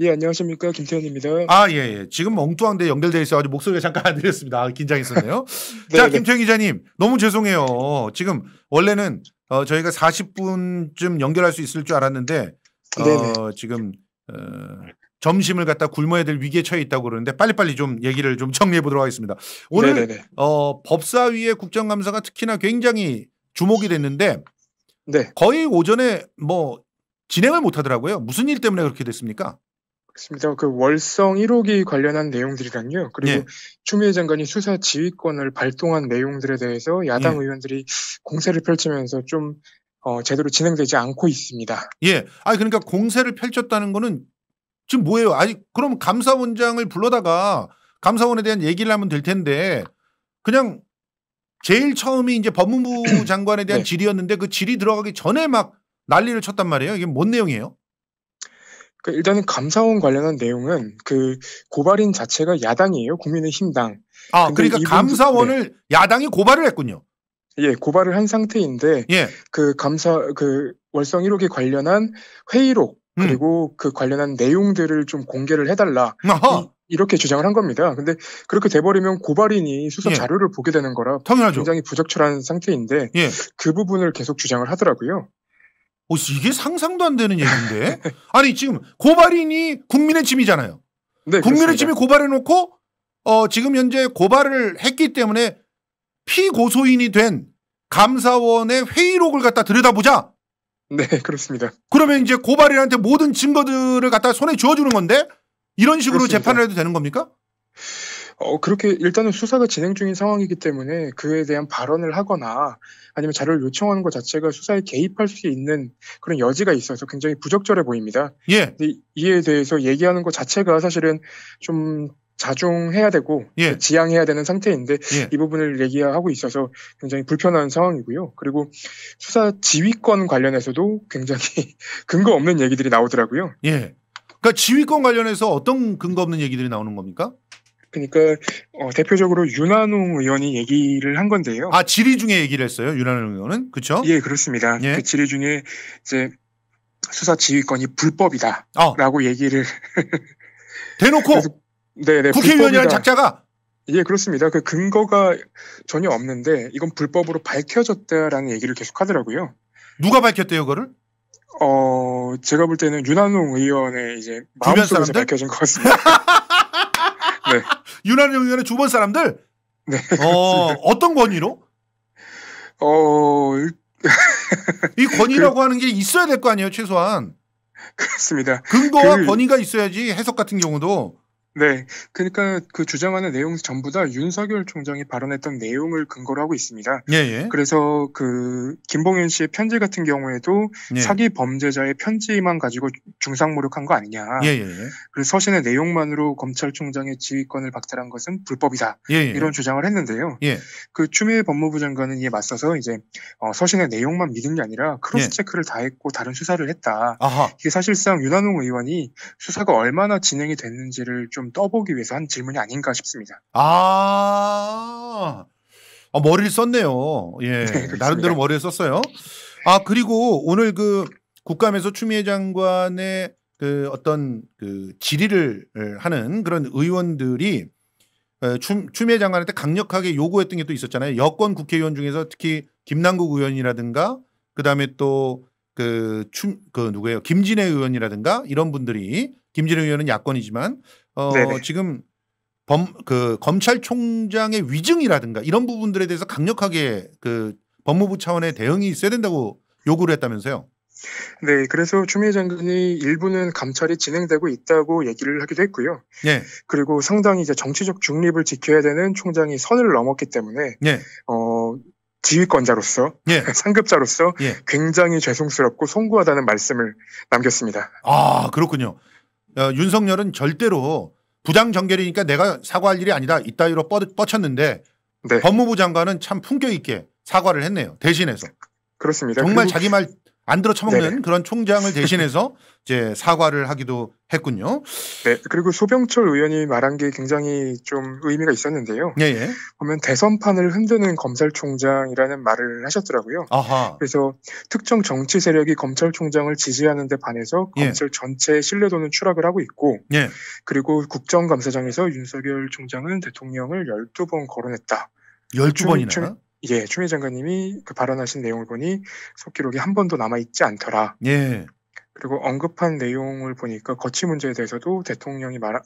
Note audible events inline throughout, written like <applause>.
예, 안녕하십니까. 김태현입니다. 아, 예, 예. 지금 엉뚱한데 연결돼 있어 가지고 목소리가 잠깐 안 들렸습니다. 아, 긴장했었네요. <laughs> 네, 자, 네. 김태현 기자님. 너무 죄송해요. 지금 원래는 어, 저희가 40분쯤 연결할 수 있을 줄 알았는데 어, 네, 네. 지금 어, 점심을 갖다 굶어야 될 위기에 처해 있다고 그러는데 빨리빨리 좀 얘기를 좀 정리해 보도록 하겠습니다. 오늘 어, 법사위의 국정감사가 특히나 굉장히 주목이 됐는데 네. 거의 오전에 뭐 진행을 못 하더라고요. 무슨 일 때문에 그렇게 됐습니까? 맞습니다. 그 월성 1호기 관련한 내용들이랑요. 그리고 예. 추미애 장관이 수사 지휘권을 발동한 내용들에 대해서 야당 예. 의원들이 공세를 펼치면서 좀 어, 제대로 진행되지 않고 있습니다. 예. 아 그러니까 공세를 펼쳤다는 거는 지금 뭐예요? 아니 그럼 감사원장을 불러다가 감사원에 대한 얘기를 하면 될 텐데 그냥 제일 처음이 이제 법무부 <clears throat> 장관에 대한 네. 질의였는데 그 질의 들어가기 전에 막 난리를 쳤단 말이에요. 이게 뭔 내용이에요? 그러니까 일단은 감사원 관련한 내용은 그 고발인 자체가 야당이에요. 국민의힘당. 아, 그러니까 이분 감사원을 네. 야당이 고발을 했군요. 예, 고발을 한 상태인데 예. 그 감사 그 월성 1호기 관련한 회의록 음. 그리고 그 관련한 내용들을 좀 공개를 해달라. 아하. 이, 렇게 주장을 한 겁니다. 근데 그렇게 돼버리면 고발인이 수사 예. 자료를 보게 되는 거라 당연하죠. 굉장히 부적절한 상태인데 예. 그 부분을 계속 주장을 하더라고요. 어, 이게 상상도 안 되는 얘기인데. 아니 지금 고발인이 국민의 짐이잖아요 네, 국민의 짐이 고발해놓고 어, 지금 현재 고발을 했기 때문에 피고소인이 된 감사원의 회의록을 갖다 들여다보자. 네, 그렇습니다. 그러면 이제 고발인한테 모든 증거들을 갖다 손에 쥐어주는 건데 이런 식으로 그렇습니다. 재판을 해도 되는 겁니까? 어, 그렇게 일단은 수사가 진행 중인 상황이기 때문에 그에 대한 발언을 하거나 아니면 자료를 요청하는 것 자체가 수사에 개입할 수 있는 그런 여지가 있어서 굉장히 부적절해 보입니다. 예. 이에 대해서 얘기하는 것 자체가 사실은 좀 자중해야 되고 예. 지양해야 되는 상태인데 예. 이 부분을 얘기하고 있어서 굉장히 불편한 상황이고요. 그리고 수사 지휘권 관련해서도 굉장히 <laughs> 근거 없는 얘기들이 나오더라고요. 예. 그러니까 지휘권 관련해서 어떤 근거 없는 얘기들이 나오는 겁니까? 그러니까 어, 대표적으로 윤한웅 의원이 얘기를 한 건데요. 아 질의 중에 얘기를 했어요. 윤한웅 의원은 그렇죠? 예 그렇습니다. 예. 그 질의 중에 이제 수사 지휘권이 불법이다라고 아. 어. 얘기를 <laughs> 대놓고 네네 네, 국회의원이라는 작자가 예 그렇습니다. 그 근거가 전혀 없는데 이건 불법으로 밝혀졌다라는 얘기를 계속 하더라고요. 누가 밝혔대요, 그거를? 어, 제가 볼 때는 윤한웅 의원의 이제 마음속에서 밝혀진 것 같습니다. <laughs> 네. 유난 의원의 주변 사람들. 네. 어, 어떤 권위로? 어, 이 권위라고 <laughs> 그... 하는 게 있어야 될 거 아니에요, 최소한. 그렇습니다. 근거와 그... 권위가 있어야지 해석 같은 경우도. 네, 그러니까 그 주장하는 내용 전부 다 윤석열 총장이 발언했던 내용을 근거로 하고 있습니다. 예, 예. 그래서 그 김봉현 씨의 편지 같은 경우에도 예. 사기 범죄자의 편지만 가지고 중상모욕한 거 아니냐. 예, 예. 그리고 서신의 내용만으로 검찰총장의 지휘권을 박탈한 것은 불법이다. 예, 예. 이런 주장을 했는데요. 예. 그 추미애 법무부 장관은 이에 맞서서 이제 어, 서신의 내용만 믿은 게 아니라 크로스 예. 체크를 다 했고 다른 수사를 했다. 아하. 이게 사실상 윤한홍 의원이 수사가 얼마나 진행이 됐는지를 좀좀 떠보기 위해서 한 질문이 아닌가 싶습니다. 아, 아 머리를 썼네요. 예, <laughs> 네, 나름대로 머리를 썼어요. 아 그리고 오늘 그 국감에서 추미애 장관의 그 어떤 그 질의를 하는 그런 의원들이 추, 추미애 장관한테 강력하게 요구했던 게 또 있었잖아요. 여권 국회의원 중에서 특히 김남국 의원이라든가 그다음에 또 그, 춤, 그 누구예요? 김진애 의원이라든가 이런 분들이 김진애 의원은 야권이지만 어 지금 범그 검찰총장의 위증이라든가 이런 부분들에 대해서 강력하게 그 법무부 차원의 대응이 있어야 된다고 요구를 했다면서요. 네, 그래서 추미애 장관이 일부는 감찰이 진행되고 있다고 얘기를 하기도 했고요. 예. 그리고 상당히 이제 정치적 중립을 지켜야 되는 총장이 선을 넘었기 때문에 예. 어 지휘권자로서 예. <laughs> 상급자로서 예. 굉장히 죄송스럽고 송구하다는 말씀을 남겼습니다. 아 그렇군요. 어, 윤석열은 절대로 부장 정결이니까 내가 사과할 일이 아니다 이따위로 뻗, 뻗 쳤는데 네. 법무부 장관은 참 품격 있게 사과를 했네요. 대신해서. 그렇습니다. 정말 자기 말안 들어 처먹는 네네. 그런 총장을 대신해서 <laughs> 이제 사과를 하기도 했군요. 네. 그리고 소병철 의원이 말한 게 굉장히 좀 의미가 있었는데요. 예, 예 보면 대선판을 흔드는 검찰총장이라는 말을 하셨더라고요. 아하. 그래서 특정 정치 세력이 검찰총장을 지지하는 데 반해서 예. 검찰 예. 전체의 신뢰도는 추락을 하고 있고 예. 그리고 국정감사장에서 윤석열 총장은 대통령을 12번 거론했다. 12번이나? 예, 추미애 장관님이 그 발언하신 내용을 보니 속기록이 한 번도 남아 있지 않더라. 예. 그리고 언급한 내용을 보니까 거치 문제에 대해서도 대통령이 말,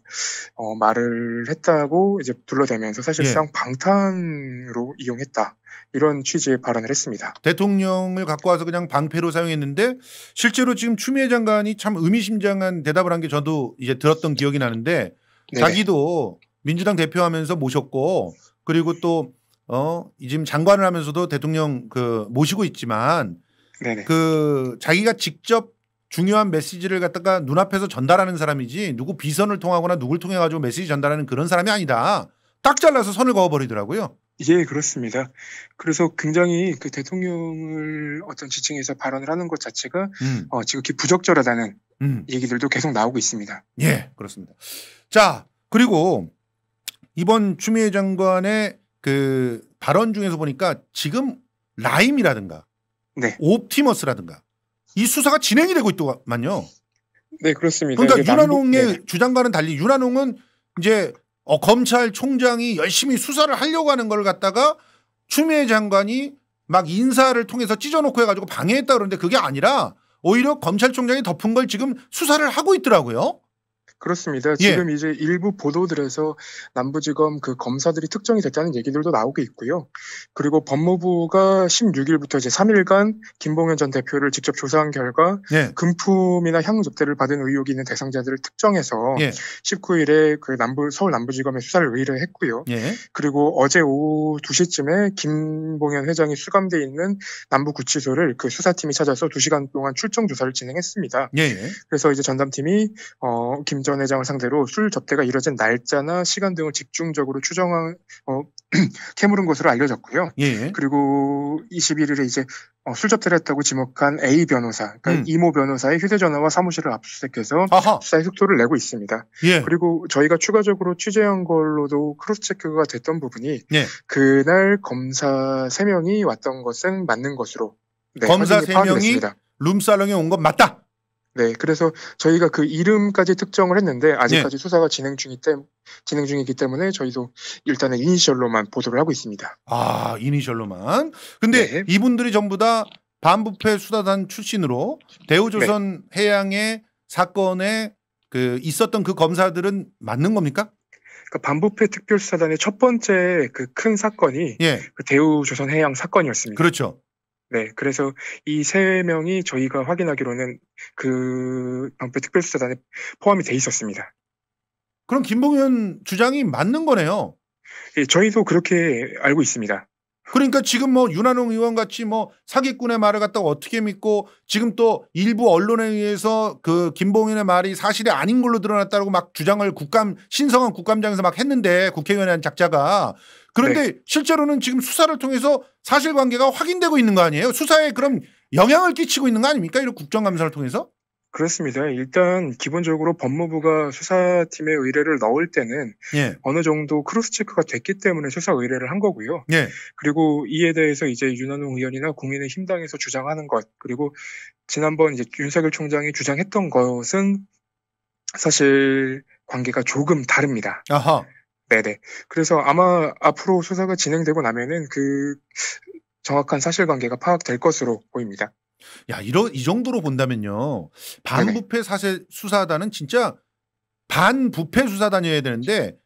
어, 말을 했다고 이제 둘러대면서 사실상 예. 방탄으로 이용했다. 이런 취지의 발언을 했습니다. 대통령을 갖고 와서 그냥 방패로 사용했는데 실제로 지금 추미애 장관이 참 의미심장한 대답을 한 게 저도 이제 들었던 기억이 나는데 네 자기도 민주당 대표하면서 모셨고 그리고 또어 지금 장관을 하면서도 대통령 그 모시고 있지만 네네. 그 자기가 직접 중요한 메시지를 갖다가 눈앞에서 전달하는 사람이지 누구 비선을 통하거나 누굴 통해 가지고 메시지 전달하는 그런 사람이 아니다. 딱 잘라서 선을 그어버리더라고요. 예, 그렇습니다. 그래서 굉장히 그 대통령을 어떤 지층에서 발언을 하는 것 자체가 음. 어, 지극히 부적절하다는 음. 얘기들도 계속 나오고 있습니다. 예, 그렇습니다. 자, 그리고 이번 추미애 장관의 그 발언 중에서 보니까 지금 라임이라든가 네. 옵티머스라든가 이 수사가 진행이 되고 있더만요. 네 그렇습니다. 그러니까 유난홍의 남북, 네. 주장과는 달리 유난홍은 이제 어, 검찰총장이 열심히 수사를 하려고 하는 걸 갖다가 추미애 장관이 막 인사를 통해서 찢어놓고 해가지고 방해했다 그러는데 그게 아니라 오히려 검찰총장이 덮은 걸 지금 수사를 하고 있더라고요. 그렇습니다. 예. 지금 이제 일부 보도들에서 남부지검 그 검사들이 특정이 됐다는 얘기들도 나오고 있고요. 그리고 법무부가 16일부터 이제 3일간 김봉현 전 대표를 직접 조사한 결과 예. 금품이나 향후 접대를 받은 의혹이 있는 대상자들을 특정해서 예. 19일에 그 남부 서울 남부지검에 수사를 의뢰 했고요. 예. 그리고 어제 오후 2시쯤에 김봉현 회장이 수감돼 있는 남부구치소를 그 수사팀이 찾아서 2시간 동안 출정 조사를 진행했습니다. 예, 그래서 이제 전담팀이 어, 김전 회장을 상대로 술 접대가 이뤄진 날짜나 시간 등을 집중적으로 추정한 어, <clears throat> 캐물은 것으로 알려졌고요. 예. 그리고 21일에 이제 어, 술 접대를 했다고 지목한 A 변호사, 그러니까 음. 이모 변호사의 휴대전화와 사무실을 압수수색해서 아하. 수사의 속도를 내고 있습니다. 예. 그리고 저희가 추가적으로 취재한 걸로도 크로스체크가 됐던 부분이 예. 그날 검사 3명이 왔던 것은 맞는 것으로 네, 검사 3명이 파악됐습니다. 룸살롱에 온건 맞다. 네, 그래서 저희가 그 이름까지 특정을 했는데 아직까지 네. 수사가 진행 중이기 때문에 진행 중이기 때문에 저희도 일단은 이니셜로만 보도를 하고 있습니다. 아, 이니셜로만. 근데 네. 이분들이 전부 다 반부패 수사단 출신으로 대우조선 네. 해양의 사건에 그 있었던 그 검사들은 맞는 겁니까? 그 반부패 특별수사단의 첫 번째 그 큰 사건이 예. 그 대우조선 해양 사건이었습니다. 그렇죠. 네, 그래서 이 세 명이 저희가 확인하기로는 그 방패 특별수사단에 포함이 돼 있었습니다. 그럼 김봉현 주장이 맞는 거네요. 예, 저희도 그렇게 알고 있습니다. 그러니까 지금 뭐 윤한홍 의원 같이 뭐 사기꾼의 말을 갖다가 어떻게 믿고 지금 또 일부 언론에 의해서 그 김봉인의 말이 사실이 아닌 걸로 드러났다고 막 주장을 국감 신성한 국감장에서 막 했는데 국회의원의라 작자가 그런데 네. 실제로는 지금 수사를 통해서 사실관계가 확인되고 있는 거 아니에요? 수사에 그럼 영향을 끼치고 있는 거 아닙니까? 이런 국정감사를 통해서? 그렇습니다. 일단 기본적으로 법무부가 수사팀에 의뢰를 넣을 때는 예. 어느 정도 크로스 체크가 됐기 때문에 수사 의뢰를 한 거고요. 예. 그리고 이에 대해서 이제 윤한웅 의원이나 국민의힘 당에서 주장하는 것 그리고 지난번 이제 윤석열 총장이 주장했던 것은 사실 관계가 조금 다릅니다. 아하. 네네. 그래서 아마 앞으로 수사가 진행되고 나면은 그 정확한 사실관계가 파악될 것으로 보입니다. 야, 이런 이 정도로 본다면요. 반부패 사세 수사단은 진짜 반부패 수사단이어야 되는데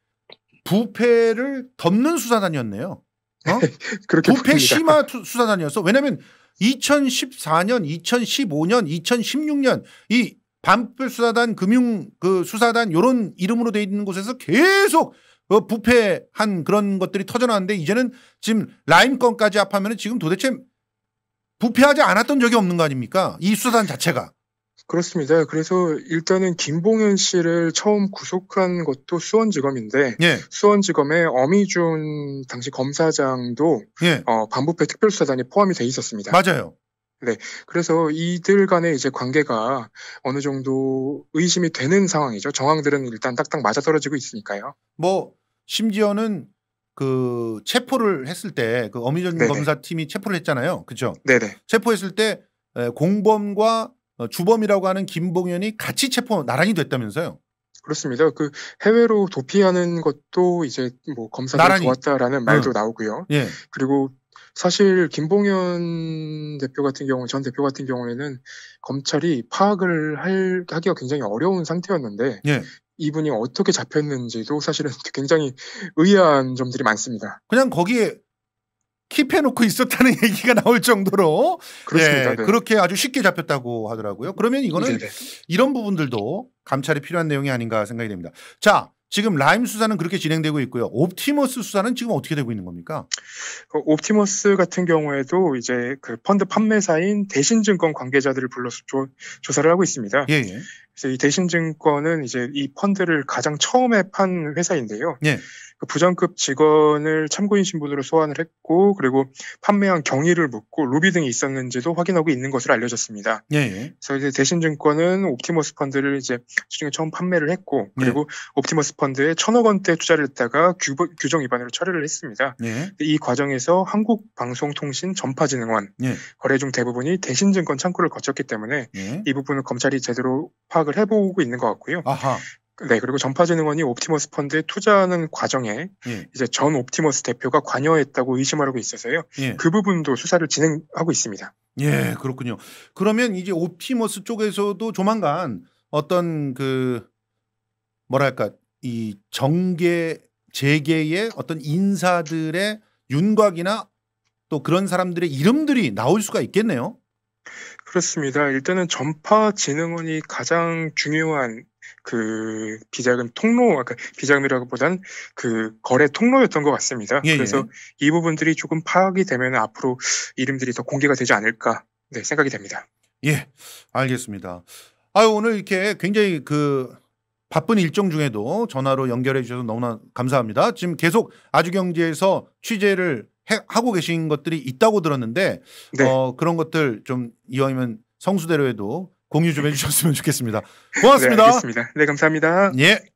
부패를 덮는 수사단이었네요. 어? <laughs> 그렇게 부패 심화 수사단이었어. 왜냐하면 2014년, 2015년, 2016년 이 반부패 수사단 금융 그 수사단 이런 이름으로 돼 있는 곳에서 계속 어, 부패한 그런 것들이 터져나왔는데 이제는 지금 라임 권까지 합하면 지금 도대체 부패하지 않았던 적이 없는 거 아닙니까? 이 수사단 자체가. 그렇습니다. 그래서 일단은 김봉현 씨를 처음 구속한 것도 수원지검인데 예. 수원지검의 어미준 당시 검사장도 예. 어, 반부패 특별수사단이 포함이 돼 있었습니다. 맞아요. 네. 그래서 이들 간의 이제 관계가 어느 정도 의심이 되는 상황이죠. 정황들은 일단 딱딱 맞아떨어지고 있으니까요. 뭐 심지어는 그 체포를 했을 때 그 어미전 검사팀이 체포를 했잖아요. 그죠? 네네. 체포했을 때 공범과 어, 주범이라고 하는 김봉현이 같이 체포 나란히 됐다면서요. 그렇습니다. 그 해외로 도피하는 것도 이제 뭐 검사들이 나란히. 왔다라는 말도 응. 나오고요. 예. 그리고 사실 김봉현 대표 같은 경우 전 대표 같은 경우에는 검찰이 파악을 할 하기가 굉장히 어려운 상태였는데 예. 이분이 어떻게 잡혔는지도 사실은 <laughs> 굉장히 의아한 점들이 많습니다. 그냥 거기에 킵해놓고 있었다는 <laughs> 얘기가 나올 정도로 그렇습니다. 예, 네. 그렇게 아주 쉽게 잡혔다고 하더라고요. 그러면 이거는 네네. 이런 부분들도 감찰이 필요한 내용이 아닌가 생각이 됩니다. 자, 지금 라임 수사는 그렇게 진행되고 있고요. 옵티머스 수사는 지금 어떻게 되고 있는 겁니까? 어, 옵티머스 같은 경우에도 이제 그 펀드 판매사인 대신증권 관계자들을 불러서 조, 사를 하고 있습니다. 예, 예. 그래서 이 대신증권은 이제 이 펀드를 가장 처음에 판 회사인데요. 예. 그 부장급 직원을 참고인 신분으로 소환을 했고 그리고 판매한 경위를 묻고 로비 등이 있었는지도 확인하고 있는 것으로 알려졌습니다. 예, 예. 그래서 이제 대신증권은 옵티머스 펀드를 이제 시중에 처음 판매를 했고 네. 그리고 예. 옵티머스 펀드에 천억 원대 투자를 했다가 규, 규정 위반으로 처리를 했습니다. 예. 이 과정에서 한국방송통신전파진흥원 예. 거래 중 대부분이 대신증권 창구를 거쳤기 때문에 예. 이 부분을 검찰이 제대로 파악을 해보고 있는 것 같고요. 아하. 네, 그리고 전파진흥원이 옵티머스 펀드에 투자하는 과정에 예. 이제 전 옵티머스 대표가 관여했다고 의심하고 있어서요. 예. 그 부분도 수사를 진행하고 있습니다. 예, 그렇군요. 그러면 이제 옵티머스 쪽에서도 조만간 어떤 그 뭐랄까 이 정계 재계의 어떤 인사들의 윤곽이나 또 그런 사람들의 이름들이 나올 수가 있겠네요. 그렇습니다. 일단은 전파진흥원이 가장 중요한 그 비자금 통로 아까 비자금이라기보단 그 거래 통로였던 것 같습니다. 예, 예. 그래서 예. 이 부분들이 조금 파악이 되면 앞으로 이름들이 더 공개가 되지 않을까 네, 생각이 됩니다. 예, 알겠습니다. 아유 오늘 이렇게 굉장히 그 바쁜 일정 중에도 전화로 연결해 주셔서 너무나 감사합니다. 지금 계속 아주경제에서 취재를 해, 하고 계신 것들이 있다고 들었는데 네. 어, 그런 것들 좀 이왕이면 성수대로해도 공유 좀 해주셨으면 좋겠습니다. 고맙습니다. 네, 알겠습니다. 네, 감사합니다. 예.